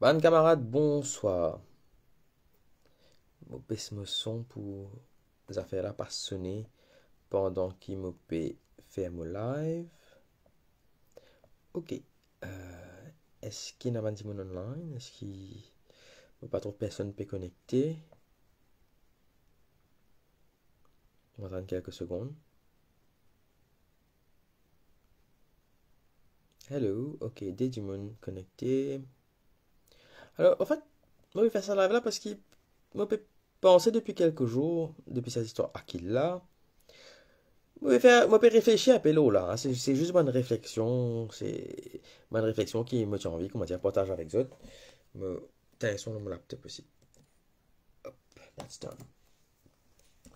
Bonne camarade, bonsoir. Mopé me son pour les affaires à passionner pendant qu'il vais fait mon live. Ok. Euh, est-ce qu'il a pas petit monde online Est-ce qu'il a pas trop qui peut connecter On va attendre quelques secondes. Hello, ok, des connectés. Alors, en fait, moi, je vais faire ça live là parce qu'il m'a penser depuis quelques jours, depuis cette histoire à qui là. Moi, je vais réfléchir à peu là. Hein. C'est juste bonne réflexion. C'est ma réflexion qui me tient envie, comment dire, partage avec les autres. Me son dans mon être aussi. Hop, that's done.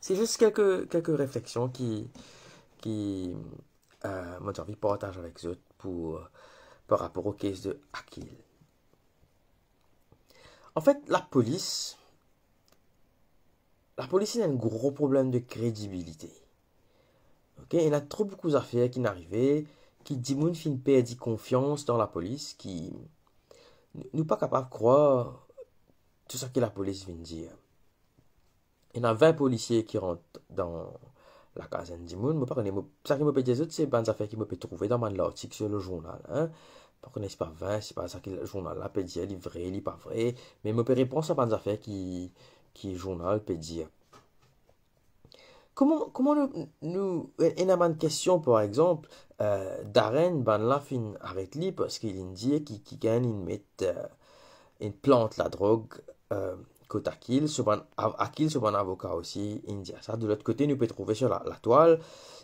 C'est juste quelques, quelques réflexions qui, qui euh, tient envie de partager avec les pour, par rapport aux caisses de Akil. En fait, la police, la police, a un gros problème de crédibilité. Ok, il a trop beaucoup d'affaires qui n'arrivaient, qui Dimoun fin perdit confiance dans la police, qui n'est pas capable de croire tout ce que la police vient de dire. Il y a 20 policiers qui rentrent dans la caserne Dimoun, mais pas ça qui me peut des autres, c'est des affaires qui me peut trouver dans mon sur le journal. Hein? par ne c'est pas vrai, c'est pas ça que le journal là peut dire, il est vrai, il n'est pas vrai. Mais je peux répondre à pas des affaires qui, qui journal peut dire. Comment, comment nous, nous, une bonne question, par exemple, euh, Darren, ben là, fin arrête lui parce qu'il dit qu'il qui gagne, une, met, euh, plante la drogue, euh, côté Akil, ce bon, Akil, avocat aussi, il dit ça. De l'autre côté, nous peut trouver sur la, toile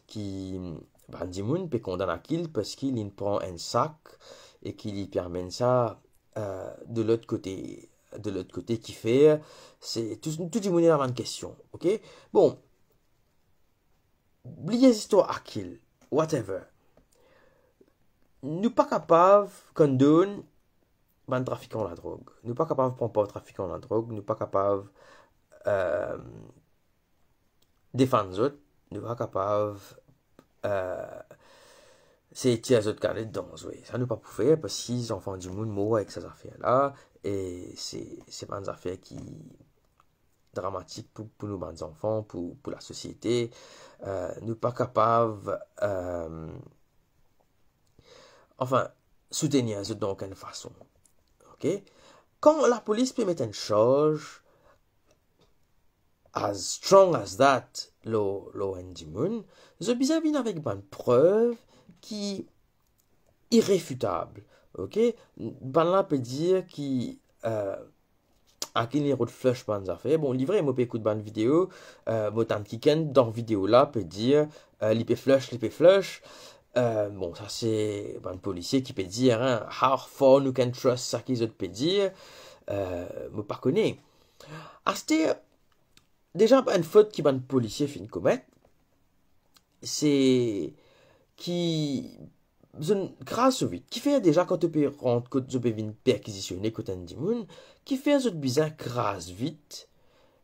qui, ben, Dimoun peut condamner Akil parce qu'il prend un sac, et qui lui permet ça euh, de l'autre côté de l'autre côté qui fait euh, c'est tout, tout du monde est la même question ok bon les histoire à whatever nous pas capables condamner ben trafiquant la drogue nous pas capables prendre pas trafiquant la drogue nous pas capables euh, défendre nous pas capables euh, c'est à ce Carnet dans oui. Ça nous pas faire, parce qu'ils ont du monde mot avec ces affaires-là. Et c'est pas des affaires qui dramatiques pour, pour nos enfants, pour, pour la société. Euh, nous pas capables. Euh, enfin, soutenir dans d'aucune façon. OK? Quand la police peut mettre une charge as strong as that, du Moon, the bizarre avec bonne preuve qui irréfutable. Ok, là, peut dire qui euh, à qui de routes flush ça fait bon livré coup de ban vidéo euh, mot un petit dans vidéo là peut dire euh, l'ip flush l'ip flush euh, bon ça c'est un policier qui peut dire hein, how far you can trust ça qu'ils autres peut dire euh, me pas connaît ah, déjà une faute qui ban policier une commettre c'est qui vite qui fait déjà quand rendre, quand rent peux une pe vin perquisitionne kot qui fait kife a zot bizan kras vit,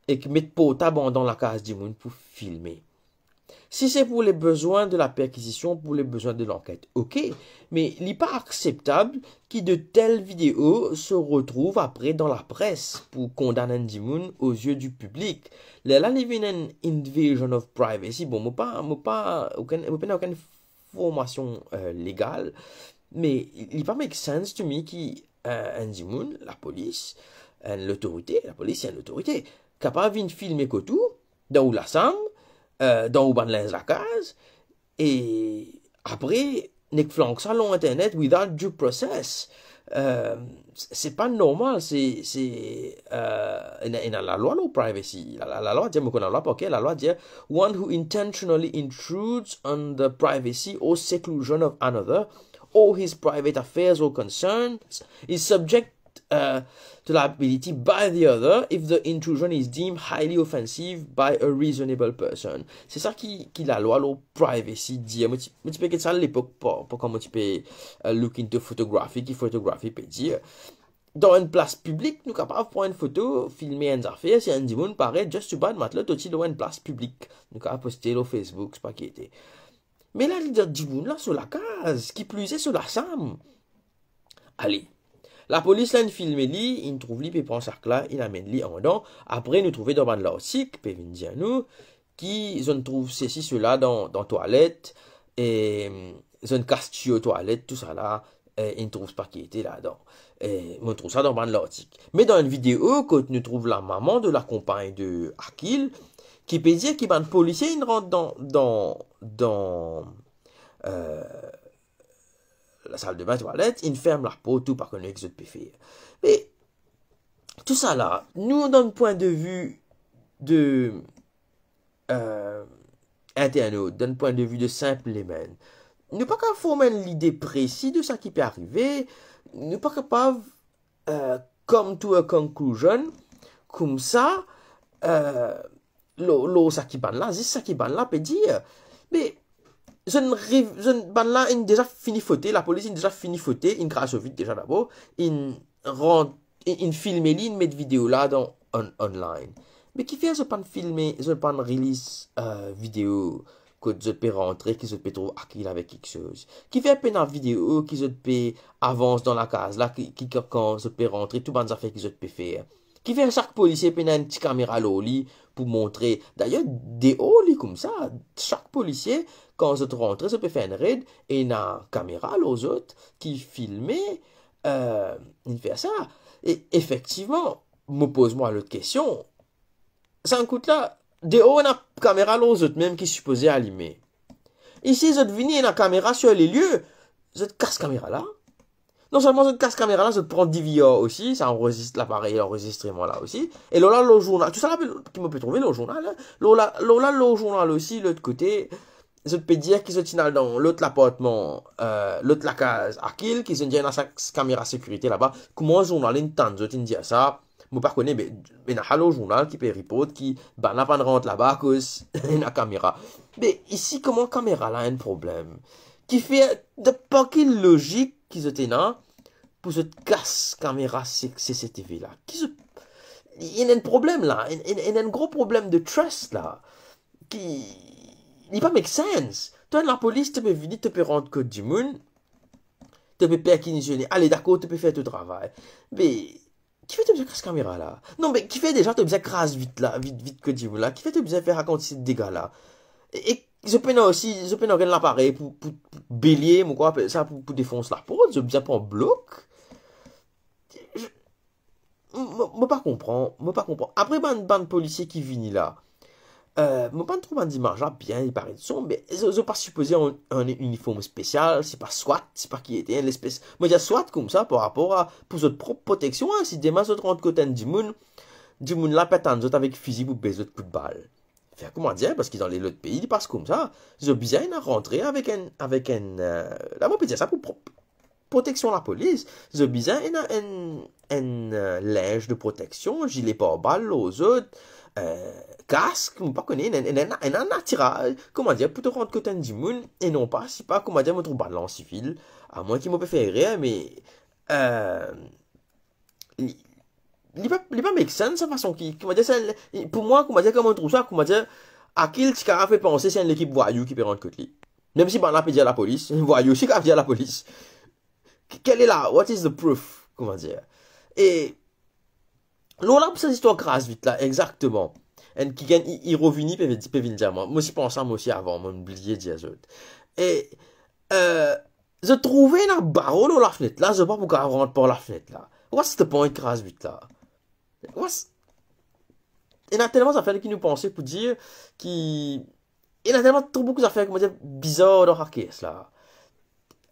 pas met pot abandon la case dimoun pour filmer. Si c'est pour les besoins de la perquisition, pour les besoins de l'enquête, ok, mais il n'est pas acceptable que de telles vidéos se retrouvent après dans la presse pour condamner Dimoun aux yeux du public. Là, il y a une invasion of privacy, bon, je pas, pas formation euh, légale, mais il n'est pas make sense to me qui euh, la police, euh, l'autorité, la police est l'autorité, capable de filmer que tout, dans la somme, euh, dans la case, et après, n'est flanque ça internet without due process. Øh, c'est pas normal, c'est, c'est, øh, la loi no privacy, la, la, loi dit, la loi, ok, la loi dit, one who intentionally intrudes on the privacy or seclusion of another, or his private affairs or concerns, is subject uh, to liability by the other if the intrusion is deemed highly offensive by a reasonable person. C'est ça qui, qui la loi, la privacy dit. Moi, tu peux ça à l'époque, pas, pour comme tu peux uh, look into photography, qui photographie peut dire. Dans une place publique, nous capables de prendre une photo, filmer une affaire, si un dimon paraît, just to bad, maintenant, dans une place publique. Nous capables poster sur Facebook, c'est pas qui était. Mais là, il dit, là, sur la case, qui plus est sur la SAM. Allez, la police l'a filmé, li, in trouve li pe pran sak là, amène amen li en dan. Après, nous trouvons dans la dans le qui de trouve ceci dans cela dans et toalet, e zon toilette, toilettes, tout ça là, ne trouve pas qui était là-dedans. Et on trouve ça dans le Mais dans une vidéo, quand nous trouve la maman de la compagne de Akil, qui peut dire qu'il y a un policier, il rentre dans, dans, dans, euh, la salle de bain, toilette, ils ferment leur peau, tout, par contre, de autres Mais, tout ça là, nous, on donne point de vue de, euh, internaute, d'un point de vue de simple ne Nous pas former l'idée précise de ce qui peut arriver, nous pas capable, pas, euh, comme to a conclusion, comme ça, euh, ça qui ban là, ça qui ban là, peut dire, mais, je ne rive, je ne, là, déjà fini fauté, la police, il déjà fini fauté, une grâce vide déjà d'abord, il rend, il filme il met vidéo là dans, on, online. Mais qui fait, je pas filmer, je pas release, euh, vidéo, que je peux rentrer, que je peux trouver avec quelque chose. Qui fait peine en vidéo, qui se peut avance dans la case là, qui, quand je peux rentrer, tout bonnes affaires que se peut faire. Qui fait chaque policier peine une petite caméra lit pour montrer. D'ailleurs, des hauts, comme ça, chaque policier, quand vous êtes rentré, ça peut faire une raid, et une caméra, aux autres, qui filmait, euh, il fait ça. Et effectivement, me pose-moi l'autre question. Ça en coûte là, de haut, une caméra, aux autres, même qui supposait allumer. Ici, vous êtes venu, caméra sur les lieux, vous êtes casse caméra là. Non seulement cette casse caméra là, je 10 DVR aussi, ça enregistre l'appareil, l'enregistrement là aussi. Et Lola, le journal, tu sais, qui me peut trouver le journal, hein. Lola, le journal aussi, l'autre côté, je peux dire qu'ils étaient dans l'autre appartement, euh, l'autre la case à qui qu'ils ont dans sa caméra sécurité là-bas. Comment journal entend, je te dit ça. Je ne connais pas, mais il journal qui peut qui ben, n'a pas de rentre là-bas à cause de la caméra. Mais ici, comment la caméra là a un problème Qui fait de pas logique qu'ils ont pour cette casse caméra CCTV là Il y a un problème là, un gros problème de trust là. Qui il pas make sense. Toi, la police, tu peux venir, te peux rendre code du monde, tu peux perquisitionner. Allez, d'accord, tu peux faire ton travail. Mais, qui fait que cette caméra là Non, mais qui fait déjà que crasse vite là, vite, vite code du monde là Qui fait que faire raconter ces dégâts là et, je peux aussi, je peux regarder l'appareil pour, pour, bélier, mon quoi, ça, pour, pour défoncer la porte, je peux pas en bloc. Je, moi, pas comprends, moi pas comprends. Après, ban, de policiers qui viennent là. Euh, mon trop m'a dit bien, il paraît de son, mais ils n'ont pas supposé un, un, uniforme spécial, c'est pas SWAT, c'est pas qui était l'espèce. Moi, j'ai SWAT comme ça par rapport à, pour votre propre protection, hein, si demain, vous rentrez côté du monde, du monde là, pétant, avec fusil, vous de coup de balle. Faire comment dire, parce qu'ils dans les autres pays, ils passent comme ça, ils ont besoin de avec un, avec un, euh, là, moi, ça pour protection la police, ils ont besoin d'un, un, un, euh, linge de protection, gilet pare-balles aux autres, euh, casque, connais pas connaît, un un attirage, comment dire, pour te rendre compte d'une monde, et non pas, si pas, comment dire, me trouve en civil, à moins qu'il ne me rien, mais, euh, il pas, il pas make sense, sa façon qui, comment dire, pour moi, comment dire, comment on trouve ça, comment dire, à qui le Ticara fait penser, c'est une équipe voyou qui peut rendre compte Même si, on a peut dire à la police, voyou, si, dire à la police. Quelle est la... what is the proof, comment dire? Et, On a pour cette histoire grasse vite là, exactement. Et qui gagne Hirovini peut dire moi moi je pense à moi aussi avant moi oublié dire et euh, je trouvais un barreau dans la fenêtre là je pas pourquoi rentre par la fenêtre là what's the point crasse vite là what's il y a tellement d'affaires qui nous pensaient pour dire qu'il il y a tellement trop beaucoup d'affaires comment dire bizarres dans la caisse là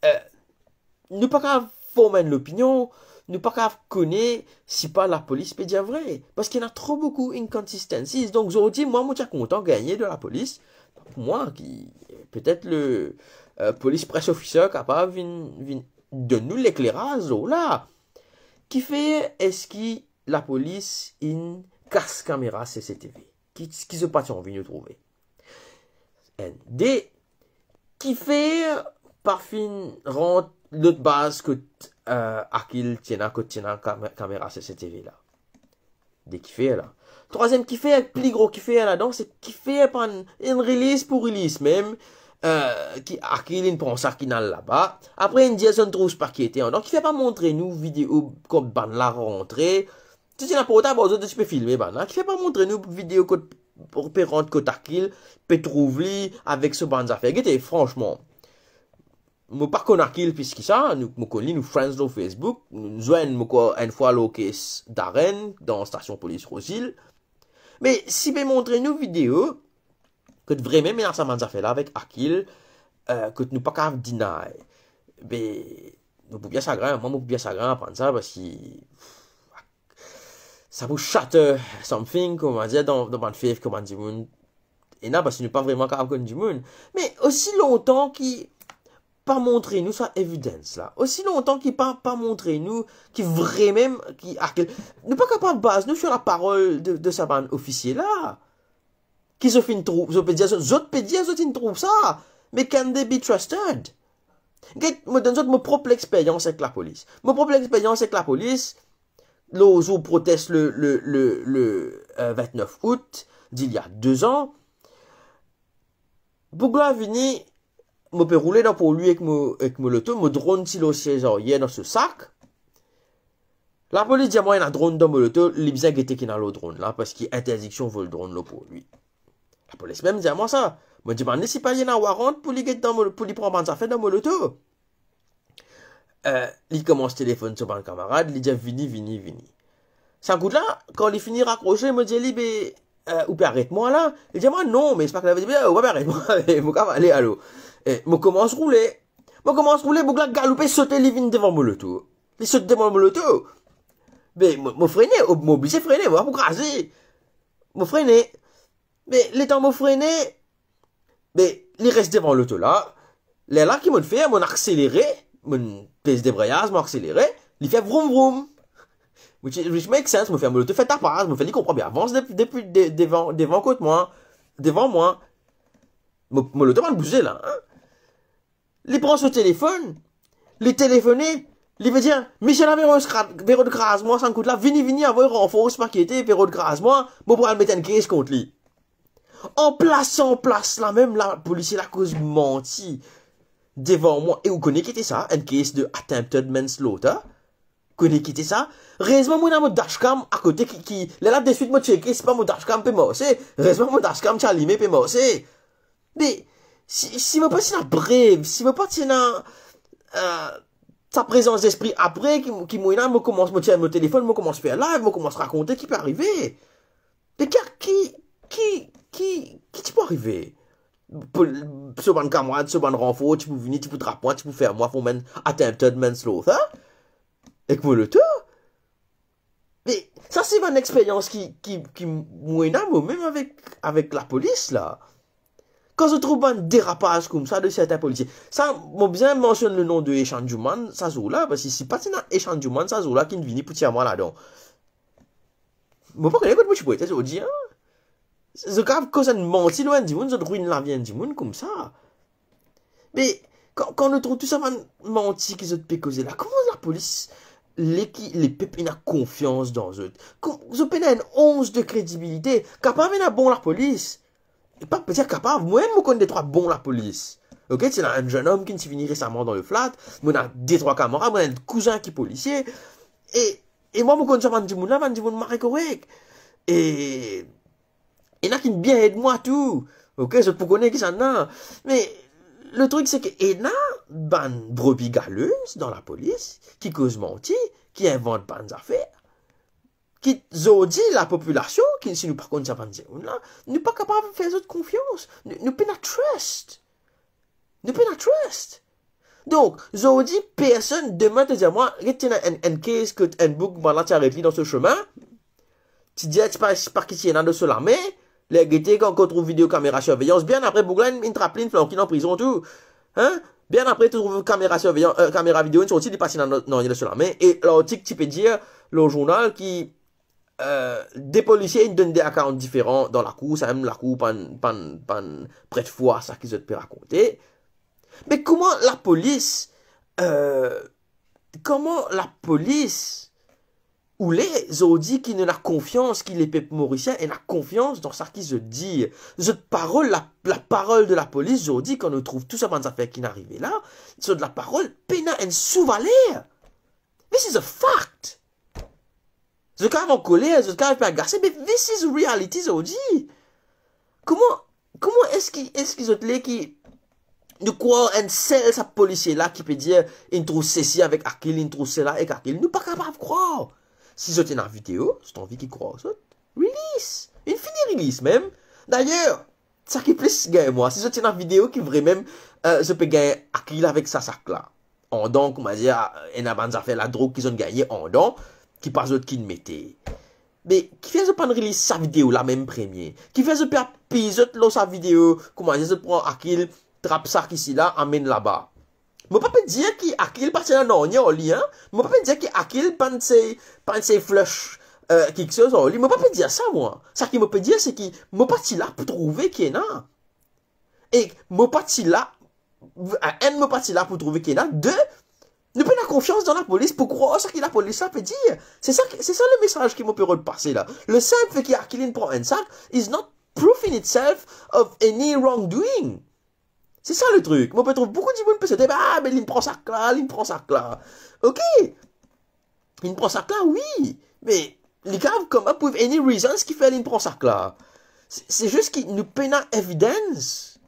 euh, Ne nous pas qu'à former l'opinion ne pas qu'à connaître si pas la police peut dire vrai. Parce qu'il y en a trop beaucoup d'inconsistencies. Donc, aujourd'hui, moi, moi, je suis content de gagner de la police. moi, qui peut-être le euh, police press officer capable de nous l'éclairage, là. Qui fait, est-ce que la police in casse caméra CCTV? Qui, qui se passe, en vient trouver? ND. Qui fait, par fin, rentre l'autre base que euh, Akil Tienako Tienan caméra CCTV là. Des kiffés là. Troisième kiffé, plus gros kiffé là donc c'est kiffé par une release pour release même. Euh, qui a prend ça qui là-bas. Après, une Jason Trousse par qui était en donc il fait pas montrer nous vidéo comme ban la rentrée. Tu sais, la portable, tu peux filmer ban là. Hein. Qui fait pas montrer nous vidéo pour pérentre que Akil peut trouver avec ce ban affaires. Guettez, franchement moi pas contre Arquel puisque ça nous collin ou friends sur Facebook nous ouais nous encore une fois l'auquès d'arène dans station police Rosille mais s'il me montre une vidéo que vraiment mes arrangements sont fait là avec Arquel euh, que nous pas qu'un denial ben nous pouvons bien s'agrandir moi moi pouvons bien s'agrandir à prendre ça parce que ça nous chatte euh, something comment dire dans dans le fait que man du monde et là parce que nous pas vraiment qu'un du monde mais aussi longtemps pas montrer nous ça évidence là aussi longtemps qu'il pas pas montrer nous qui vrai même. qui ne n'est pas capable base nous sur la parole de, de sa bande officier là qui se fait une troupe je peux dire autres pédias autres une troupe ça mais can they be trusted Get, dans donne mon propre expérience avec la police mon propre expérience avec la police l'ozo proteste le le le, le 29 euh, août d'il y a deux ans Bougla vini me rouler là pour lui avec mon me, mon me le me drone si le genre, hier dans ce sac. La police dit, moi, il y a un drone dans le tout, les bizarres qui qu'il a le drone là, parce qu'il interdiction vol le drone là pour lui. La police même dit à moi ça. Me dit, mais si pas il y a un warrant pour lui dans pour lui prendre dans mon tout. Euh, il commence téléphone sur mon camarade, il dit, vini, vini, vini. Ça coûte là, quand il finit raccrocher, il me dit, libé, euh, ou arrête-moi là. Il dit, moi, non, mais c'est pas que la vie, euh, ouais, arrête-moi, mon camarade, allô. Et eh, me commence à rouler. moi commence à rouler, bougla galoper, sauter, les vignes devant mon auto Il saute devant mon le Mais me freiner, oh, obligé de freiner, voir pour craser. Me freiner. Mais les temps me freiner. Mais il reste devant l'auto là. Les là qui m'ont fait, mon accéléré. Mon pèse débrayage, m'ont accéléré. Il fait vroom vroom. Which, which makes sense, me fait auto fait ta part, me fait il comprend bien, avance depuis devant, devant côté moi, devant moi. Mon auto va bouger là, hein les prend au téléphone, les téléphoner, les veut dire, Michel a verre de grâce, moi, ça me coûte là, vini, vini, envoyer renforce, était verre de grâce, moi, bon, pour aller mettre une crise contre lui. En place, en place, là, même la police, la cause menti devant moi. Et vous connaissez ça, une case de attempted manslaughter. Connaissez ça? Heureusement, moi, dans mon dashcam, à côté, qui, qui, là, là, de suite, moi, checker, c'est pas mon dashcam, peut moi Heureusement, mon dashcam, t'as allumé, moi, c'est. Mais, si, veut pas c'est à brève si veut pas c'est sa présence d'esprit après qui qui moi me commence me tient mon téléphone me commence faire live me commence à raconter qui peut arriver Mais qui qui qui qui tu arriver ce bon camarade ce bon renfort tu peux venir tu peux draper tu peux faire moi pour men attempted manslaughter hein et que le tout mais ça c'est une expérience qui qui qui moi même avec avec la police là quand je trouve un dérapage comme ça de certains policiers, ça, moi bien mentionne le nom de Echan Duman, ça là, parce que si pas c'est Echan Duman, ça joue là, qui vient pour tirer moi là-dedans. Moi, pas pas de je dis, hein. C'est grave quand ça ne loin du monde, ça ruine la vie comme ça. Mais, quand, quand on trouve tout ça, menti qu'ils ont là, comment la police, les, les pépins a confiance dans eux? Ils ont une once de crédibilité, capable bon la police. Et pas peut-être capable, moi-même, je connais des trois bons la police. Ok, c'est un jeune homme qui s'est venu récemment dans le flat, on a des trois camarades, on a un cousin qui est policier, et, et moi, je connais ça, je là, je me correct. Et, et là, qui bien aide moi tout. Ok, je peux connaître qui ça non Mais, le truc, c'est que Edna, ban brebis galeuse dans la police, qui cause menti, qui invente des affaires, qui zodi la population, qui si nous par contre oh là, n'est pas capable de faire autre confiance, nous, peut pas trust, nous pas trust. Donc, zodi personne demain te dire moi, retiens un case que un book voilà bah, tu lui dans ce chemin, tu dis ah, tu pas par qui tu es de cela mais les guettés quand on trouve vidéo caméra surveillance bien après Bouglan une trapline dans en prison tout, hein? Bien après, tu trouves caméra surveillance, euh, caméra vidéo, une sortie, il passé dans, non, il est cela. Mais, et, l'article, tu peux dire, le journal qui, euh, des policiers ils donnent des accords différents dans la cour, ça même la cour pas pas pas près de fois, ça qu'ils pu raconter. Mais comment la police euh, comment la police ou les audits qui ne la confiance qu'il les peuple mauricien et la confiance dans ça qu'ils se dit cette parole la, parole de la police aujourd'hui qu'on ne trouve tout ça dans affaires qui n'arrivaient là c'est de la parole pena en sous This is a fact je suis en colère, je suis agacé. Mais this is reality, je dis. Comment, comment est-ce qu'ils, est-ce qu'ils ont qui, de croire un seul sa policier là qui peut dire, intro ceci avec Akil, intro cela avec Akil. Nous pas capable de croire. Si vous êtes dans la vidéo, c'est envie qu'ils croient, release. Une finie release même. D'ailleurs, ça qui est plus gagne moi. Si vous êtes dans la vidéo qui vrai même, euh, je peux gagner Akil avec sa sac là. En donc, on va dire, et n'a à fait la drogue qu'ils ont gagné en don qui pas autre qui ne mettait. Mais qui fait ce de release sa vidéo la même premier? Qui fait ce pire pire de sa vidéo? Comment je se prend Akil, trappe ça ici là, amène là-bas? Je ne peux pas dire qu'Akil parti dans l'ornée au a hein. Je ne peux pas dire qu'Akil pense pense flush qui que ce soit au Je ne peux pas dire ça, moi. Ça qui me peut dire, c'est que je parti là pour trouver qui est là. Et je ne peux pas là. Un, je ne peux pas là pour trouver qui est là. Deux, ne pas la confiance dans la police pour croire ce que la police a peut dire. C'est ça, c'est ça le message qui m'a pu repasser là. Le simple fait qu'Arkiline prend un sac is not proof in itself of any wrongdoing. C'est ça le truc. Moi, peut trouve beaucoup de gens qui se dire, ah, mais il prend sac là, il prend sac là. Ok. Il prend sac là, oui. Mais les gars, comme up with any reasons qui fait il prend sac là. C'est juste qu'il nous peine evidence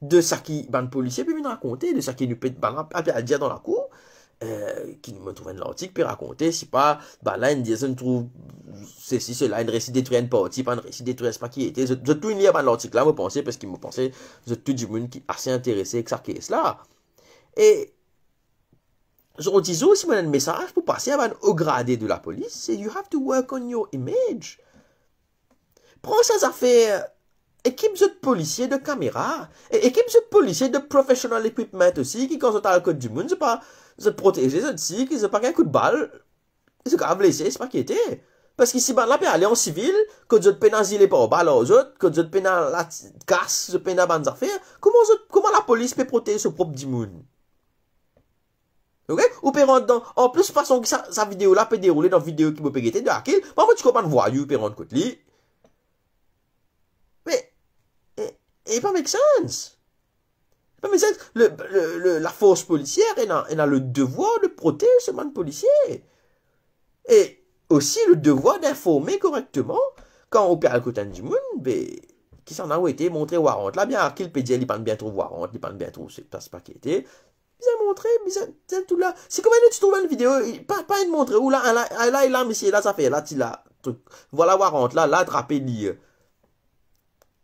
de ce qui ben, le policier peut nous raconter, de ce qui nous peut ban à dire dans la cour. Euh, qui me trouvait une l'article puis raconter si pas bah là une personne trouve ceci cela une récit détruit une partie pas une récit détruit pas qui était je, tout tout lire pas l'article là me pensais parce qu'il me pensait je tout du monde qui assez intéressé que ça qui est cela et je disais aussi un message pour passer à un haut gradé de la police c'est you have to work on your image prends ça affaires euh, équipe de policiers de caméra équipe de policiers de professional equipment aussi qui quand on la Côte du monde c'est pas ils ont protégé, ils ont dit qu'ils ont pas un coup de balle. Ils ont quand même blessé, c'est pas qui était. Parce qu'ici, ben, là, peut aller en civil, que d'autres pénal, il est pas au bal aux autres, que d'autres pénal, la casse, Dieu pénal, ban affaires. Comment, comment la police peut protéger ce propre dimoun? Ok? Ou peut dans, en plus, façon que sa, sa vidéo là peut dérouler dans vidéo qui peut péguer de Akil, bah, tu comprends, voyou, peut rendre côté Mais, et pas make sense mais la force policière, elle a, elle a, le devoir de protéger ce man policier. Et aussi le devoir d'informer correctement quand au Père le côté du monde, ben, qui s'en a été montré warrant. Là, bien, qu'il dire il parle bien trop warrant, il parle bien trop, c'est pas ce qui était. il a montré, ils ont tout là. C'est comme tu trouves une vidéo, pas, pas une montre, ou là, là, là, là, là, mais là, ça fait, là, tu là, Voilà warrant, là, la attrapé,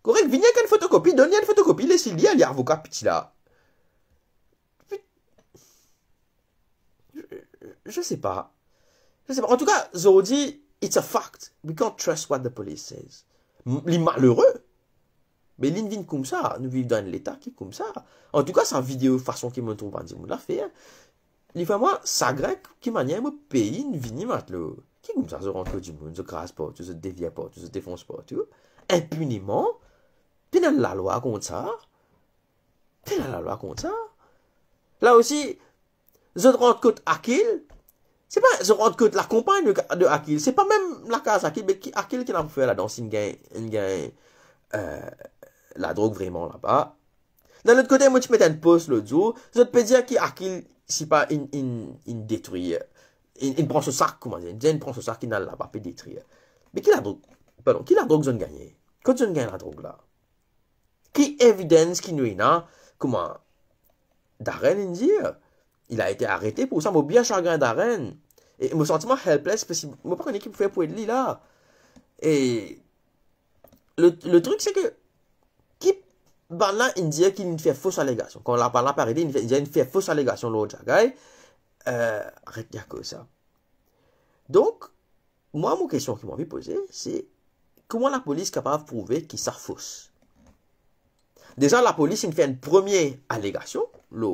Correct, a une photocopie, donne une photocopie, laissez lier à avocat, petit là. Je, je sais pas. Je sais pas. En tout cas, dit, it's a fact. We can't trust what the police says. Les malheureux. Mais pas comme ça, nous vivons dans un état qui est comme ça. En tout cas, sa vidéo façon qui me trouve en disant, l'a hein. fait. Les femmes, ça grec, qui manière, moi, pays, une vigne, matelot. Qui comme ça, je rentre du monde, se crasse pas, tu se dévies pas, tu se défonce pas, tu vois. Impunément, dans la loi contre ça. dans la loi contre ça. Là aussi, The Drought Coat Akil, c'est pas The Drought la compagne de, Akil, c'est pas même la case Akil, mais qui, Akil qui l'a fait la danse, une gagne, une euh, la drogue vraiment là-bas. De l'autre côté, moi, tu mets un poste l'autre jour, je peux dire qu'Akil, si pas, il, une il détruit, il, prend ce sac, comment dire, il prend ce sac, qu'il a là-bas, il détruit. Mais qui la drogue, pardon, qui la drogue, je gagner? Quand je gagne la drogue là? Qui évidence qu'il nous Comment Darren, il il a été arrêté pour ça, mais bien chagrin Darren. Et mon sentiment helpless, parce que je pas qu'une équipe faire pour lui là. Et le, le truc, c'est que qui parle là, il dit qu'il fait fausse allégation. Quand la parle par il fait qu'il fait fausse allégation l'autre gars. Euh, arrête dire que ça. Donc, moi, mon question qui m'a envie poser, c'est comment la police est capable de prouver qu'il fausse. Déjà, la police me fait une première allégation, le,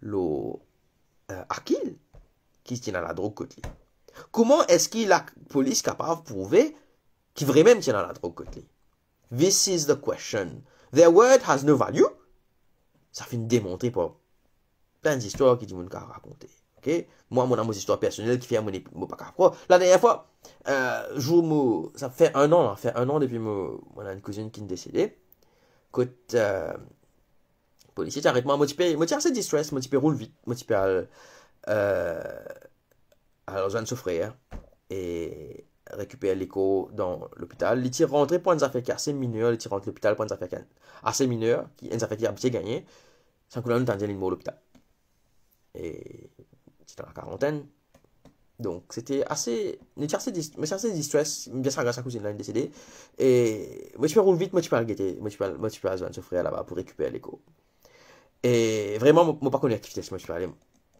le euh, qui tient à la drogue côté. Comment est-ce que la police est capable de prouver qu'il vraiment tient à la drogue côté? This is the question. Their word has no value. Ça fait une démontrer pour plein d'histoires qui dit pas raconter. OK Moi, mon amour, histoire personnelle qui fait mon mon pas La dernière fois, euh, jour, ça fait un an, ça fait un an depuis mon, mon une cousine qui est décédée. Écoute, euh, policier, arrête-moi. Moi, je assez distress. Moi, je roule vite. Moi, je euh, euh, alors, je souffrir hein, et récupérer l'écho dans l'hôpital. Les tirs rentrés pour une affaire qui est assez mineure. Les tirs rentrés l'hôpital pour une affaire qui est assez mineure, qui est une affaire qui a bien gagné. Sans que l'on t'en les mots à l'hôpital. Et c'est dans la quarantaine. Donc c'était assez. Mais c'est assez distress, bien sûr, grâce à cousine là, elle est décédée. Et moi, je peux rouler vite, moi, je peux guetter, moi, je peux, moi, je peux de là-bas pour récupérer l'écho. Et vraiment, moi, pas connu vitesse. moi, je peux aller,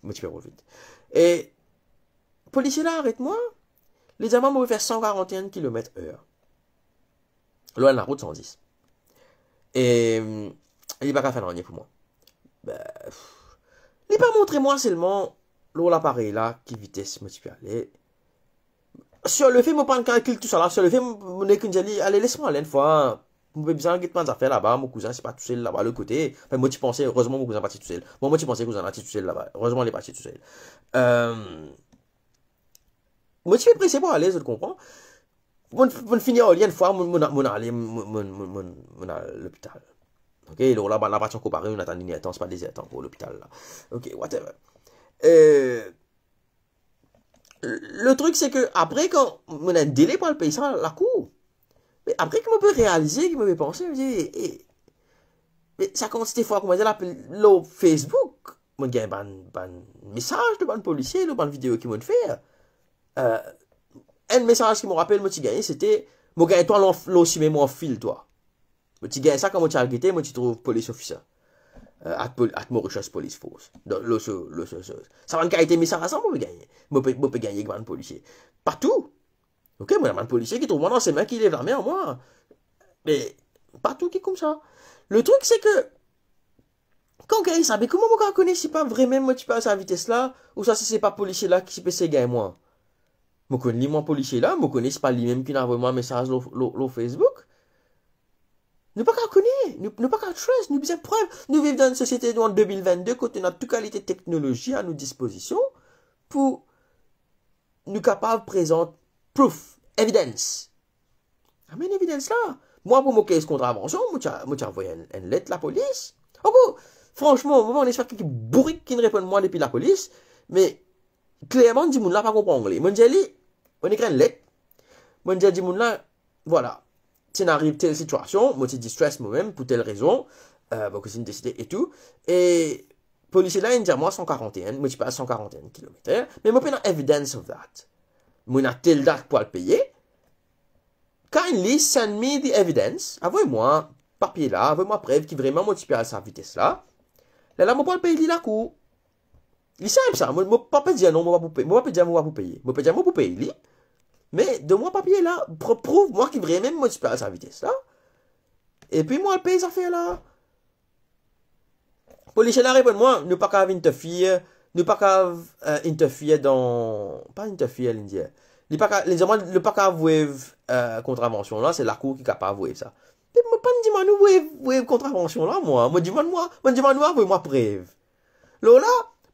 moi, je peux rouler vite. Et. Policier là, arrête-moi. Les amants m'ont fait 141 km/h. Loin de la route 110. Et. Il a pas qu'à faire pour moi. Bah, il n'est pas montré moi seulement l'eau là là, qui vitesse me aller. Sur le fait, je prends calcul tout ça là. Sur le fait, je dit allez, laisse-moi aller une fois. Je hein. besoin de faire des affaires là-bas. Mon cousin, c'est pas tout seul là-bas, le côté. Enfin, moi, tu pensais, heureusement, mon cousin est parti tout seul. Bon, moi, tu pensais, cousin en parti tout seul là-bas. Heureusement, il est parti tout seul. Euh... Moi, tu es pressé pour aller, je le comprends. Je finir en a une fois, je vais aller à l'hôpital. Ok, là, là-bas, là-bas, tu comparer, on attend une ne c'est pas des attentes pour l'hôpital là. Ok, whatever. Euh, le truc, c'est que après, quand on a un délai pour le payer ça, la cour, mais après, qu'on me peut réaliser, qu'on me peut penser, me dis, eh, eh, mais ça compte cette fois, comment dire, le Facebook, mon gars, ban, bon message de bande policier, le bonne vidéo qui m'ont fait. Euh, un message qui me rappelle, moi tu gagné, c'était, moi gagné toi, l'eau, si, mais moi, fil, toi. Moi tu gagné, ça, quand tu as arrêté, moi tu trouve police officer at, euh, at Mauritius Police Force. Donc, le, le, Ça va été mis ça à moi, gagner. Je peux gagner avec un policier. Partout. Ok, moi, un policier qui trouve moi c'est ses qui lève la main, moi. Mais, partout qui est comme ça. Le truc, c'est que, quand gars, ça, mais comment moi, ne si pas vraiment, moi, tu passes à vitesse là, ou ça, si c'est pas policier là qui peut se gagner, moi. Moi, connais, moi, policier là, moi, connais, pas lui-même qui pas envoyé mon un message sur Facebook. Nous pas qu'à connaître, nous, pas qu'à trace, nous besoin preuve. Nous vivons dans une société en 2022 côté a toute qualité de technologie à nos disposition pour nous capables présenter proof, evidence. Amen, ah, evidence là. Moi, pour moquer ce contravention, moi, vais envoyer une, lettre à la police. Oh, franchement, au moment où on est qui bourrique qui ne répond moi depuis la police, mais clairement, dit là pas comprendre anglais. Moi, j'ai on écrit une lettre. Moi, j'ai dit là, voilà s'il arrive telle situation, moi, c'est distress moi-même, pour telle raison, euh, bah, que décider et tout. Et, policier là, il dit, 141, moi, je 141 km, mais moi, pas evidence of that. Moi, j'ai telle date pour le payer. Kindly send me the evidence. Avouez-moi, papier là, avouez-moi preuve qui vraiment motivé à sa vitesse là. Là, là, moi, pas le payer la cour. Il simple ça, moi, pas dire non, moi, pas payer, moi, pas dire moi, pas payer, moi, pas dire moi, pas payer mais de moi papier là, prouve-moi qu'il même me à sa vitesse là. Et puis moi, le pays ça fait là. Policier là répond-moi, nous pas nous ne nous pas interfier euh, dans. Pas interfier l'Indien. Nous pas qu'à euh, contravention là, c'est la cour qui est capable avouer ça. Mais moi, pas me dis-moi nous, avouer contravention là, moi. Moi, dis-moi, moi, moi, dis-moi, nous, avouer moi preuve. Lola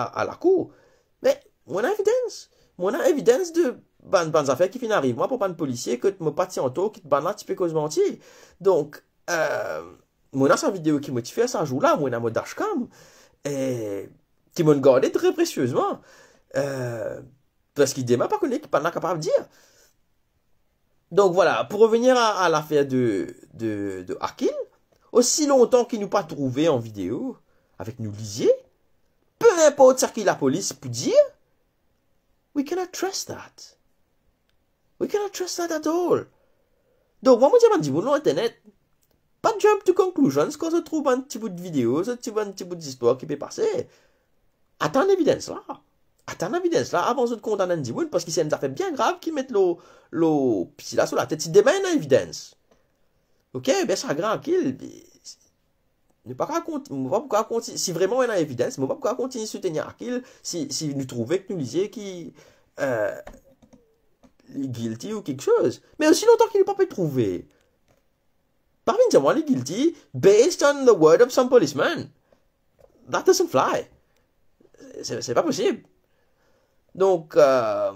à, la cour. Mais, mon évidence, mon évidence de ban, ban affaires qui finissent arriver. Moi, pour pas de policier, que me patiente en taux, qui te ban là, typiquement mentir. Donc, euh, mon sa vidéo qui à ça jour là, mon mon dashcam, et qui m'ont gardé très précieusement. Euh, parce qu'il démarre pas qu'on qui capable de dire. Donc voilà, pour revenir à, l'affaire de, de, de aussi longtemps qu'il nous pas trouvé en vidéo, avec nous lisier, n'importe ce que la police pour dire. We cannot trust that. We cannot trust that at all. Donc, moi, je dis, non, Internet, pas de jump to conclusions quand on trouve un petit bout de vidéo, un petit, un petit bout d'histoire qui peut passer. Attends l'évidence là. Attends l'évidence là avant de condamner un Dimoun parce que c'est une affaire bien grave qui mettent le, le, là sur la tête. Si demain, l'évidence. Ok, ben ça grave qu'il ne pas pas si vraiment il y a évidence, mais pas continuer à soutenir qu'il, si, si nous trouvait que nous lisions qui euh, guilty ou quelque chose. Mais aussi longtemps qu'il n'est pas pu trouver. Parmi les gens, est guilty, based on the word of some policeman. That doesn't fly. C'est pas possible. Donc, euh,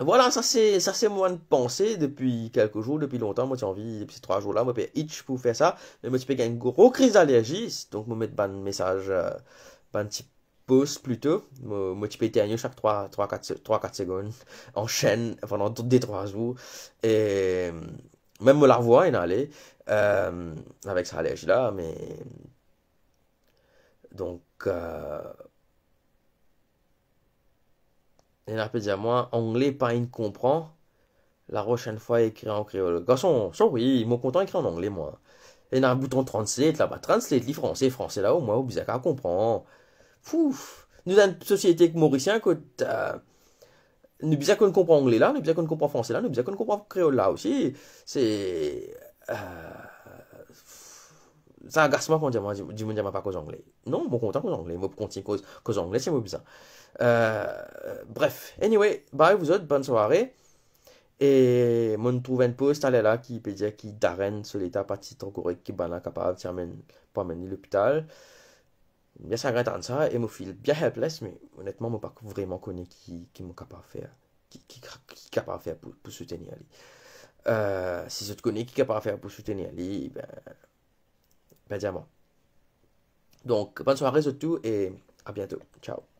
voilà, ça c'est ça c'est moi de penser depuis quelques jours, depuis longtemps. Moi j'ai envie, depuis ces trois jours-là, moi j'ai itch pour faire ça. Mais moi j'ai une grosse crise d'allergie, donc je me mettre de message, un euh, petit post plutôt. Moi je à chaque 3, 3, 4, 3, quatre secondes en chaîne pendant des trois jours. Et euh, même me la revoir, il allait euh, avec cette allergie-là. Mais donc. Euh, à moi, anglais pas une comprend. La prochaine fois, écrit en créole. Garçon, oui, mon content d'écrire en anglais, moi. Et un bouton translate là-bas, translate, lit français, français là-haut, moi, au bizarre, comprend. Pouf! Nous dans une société Mauricien, que, euh, nous bizarre qu'on comprend anglais là, nous bizarre qu'on comprend français là, nous bizarre qu'on comprend créole là aussi. C'est, euh, sa agasman kon jaman, monde moun je pas ko anglais Non, moun non anglais jongle, moun konti ko, cause anglais c'est moun bizan. Euh, bref, anyway, bye vous autres, bonne soirée. Et mon trouve un post à là qui peut dire qui darren sur l'état parti trop correct qui est capable de amène pas amener l'hôpital. Bien ça grand ça et mon fil bien helpless mais honnêtement moi pas vraiment connu qui qui capable faire qui qui capable faire pour soutenir lui. Euh, si je te connais qui capable faire pour soutenir bah, Donc, bonne soirée tout et à bientôt. Ciao.